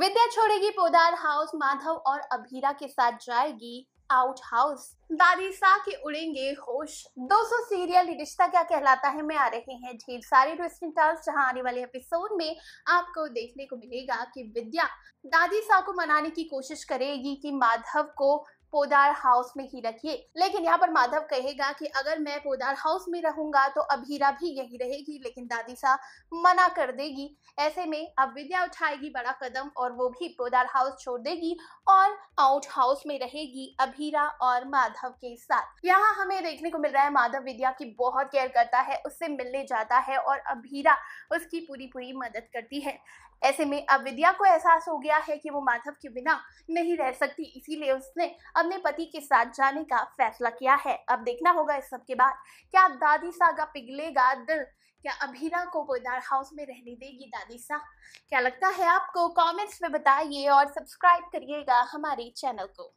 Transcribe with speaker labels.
Speaker 1: विद्या छोड़ेगी पोदार हाउस माधव और अभीरा के साथ जाएगी आउट हाउस दादी सा के उड़ेंगे होश 200 सीरियल रिश्ता क्या कहलाता है में आ रहे हैं ढेर सारे ट्विस्टिंग टर्न्स जहां आने वाले एपिसोड में आपको देखने को मिलेगा कि विद्या दादी सा को मनाने की कोशिश करेगी कि माधव को पोदार हाउस में ही रखिए लेकिन यहाँ पर माधव कहेगा कि अगर मैं पोदार हाउस में रहूंगा तो अभीरा भी यही रहेगी लेकिन दादी सा मना कर देगी ऐसे में अब विद्या उठाएगी बड़ा कदम और वो भी पोदार हाउस छोड़ देगी और आउट हाउस में रहेगी अभीरा और माधव के साथ यहाँ हमें देखने को मिल रहा है माधव विद्या की बहुत केयर करता है उससे मिलने जाता है और अभीरा उसकी पूरी पूरी मदद करती है ऐसे में अब विद्या को एहसास हो गया है कि वो माधव के बिना नहीं रह सकती इसीलिए उसने अपने पति के साथ जाने का फैसला किया है अब देखना होगा इस सब के बाद क्या दादी सा का पिघलेगा दिल क्या अभिना को पोदार हाउस में रहने देगी दादी सा क्या लगता है आपको कमेंट्स में बताइए और सब्सक्राइब करिएगा हमारे चैनल को